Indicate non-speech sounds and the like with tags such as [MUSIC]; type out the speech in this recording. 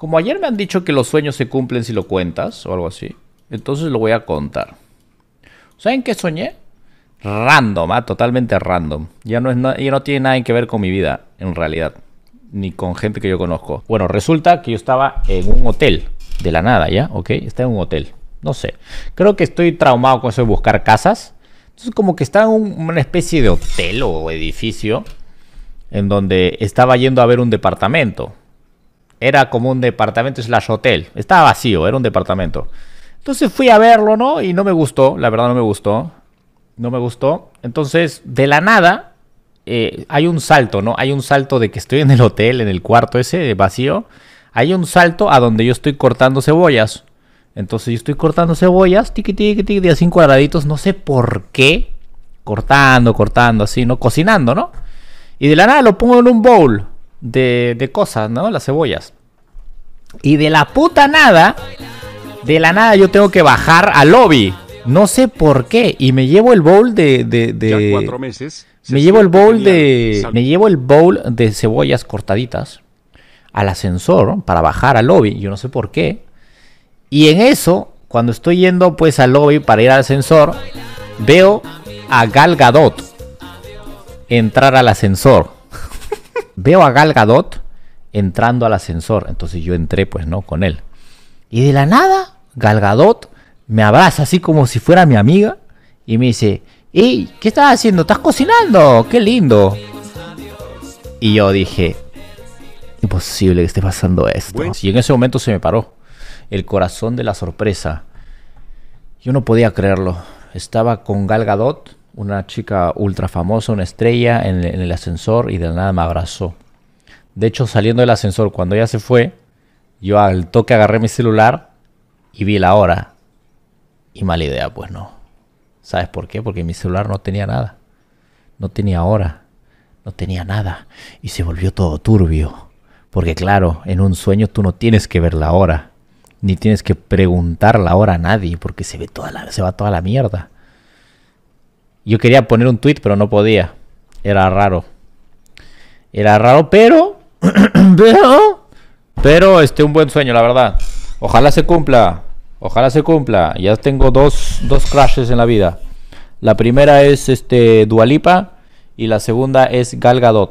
Como ayer me han dicho que los sueños se cumplen si lo cuentas o algo así, entonces lo voy a contar. ¿Saben qué soñé? Random, ah, totalmente random. Ya no, es no tiene nada que ver con mi vida, en realidad, ni con gente que yo conozco. Bueno, resulta que yo estaba en un hotel, de la nada, ¿ya? ¿Ok? está en un hotel, no sé. Creo que estoy traumado con eso de buscar casas. Entonces como que estaba en una especie de hotel o edificio en donde estaba yendo a ver un departamento era como un departamento slash hotel. Estaba vacío, era un departamento. Entonces fui a verlo, ¿no? Y no me gustó, la verdad no me gustó. No me gustó. Entonces, de la nada, eh, hay un salto, ¿no? Hay un salto de que estoy en el hotel, en el cuarto ese eh, vacío. Hay un salto a donde yo estoy cortando cebollas. Entonces yo estoy cortando cebollas, tiqui, tiqui, tiqui, así cuadraditos, no sé por qué. Cortando, cortando, así, ¿no? Cocinando, ¿no? Y de la nada lo pongo en un bowl de, de cosas, ¿no? Las cebollas. Y de la puta nada, de la nada yo tengo que bajar al lobby. No sé por qué. Y me llevo el bowl de. de, cuatro meses. Me llevo el bowl de. Me llevo el bowl de cebollas cortaditas al ascensor para bajar al lobby. Yo no sé por qué. Y en eso, cuando estoy yendo pues al lobby para ir al ascensor, veo a Gal Gadot entrar al ascensor. [LAUGHS] veo a Gal Gadot entrando al ascensor. Entonces yo entré, pues, ¿no? Con él. Y de la nada, Galgadot me abraza así como si fuera mi amiga y me dice, ¿y qué estás haciendo? ¿Estás cocinando? ¡Qué lindo! Y yo dije, imposible que esté pasando esto. Y en ese momento se me paró el corazón de la sorpresa. Yo no podía creerlo. Estaba con galgadot una chica ultra famosa, una estrella, en el ascensor y de la nada me abrazó. De hecho, saliendo del ascensor, cuando ella se fue, yo al toque agarré mi celular y vi la hora. Y mala idea, pues no. ¿Sabes por qué? Porque mi celular no tenía nada. No tenía hora. No tenía nada. Y se volvió todo turbio. Porque claro, en un sueño tú no tienes que ver la hora. Ni tienes que preguntar la hora a nadie porque se, ve toda la, se va toda la mierda. Yo quería poner un tweet, pero no podía. Era raro. Era raro, pero [CLEARS THROAT] pero, pero este, un buen sueño, la verdad. Ojalá se cumpla. Ojalá se cumpla. Ya tengo dos, dos crashes en la vida. La primera es este Dualipa y la segunda es Galgadot.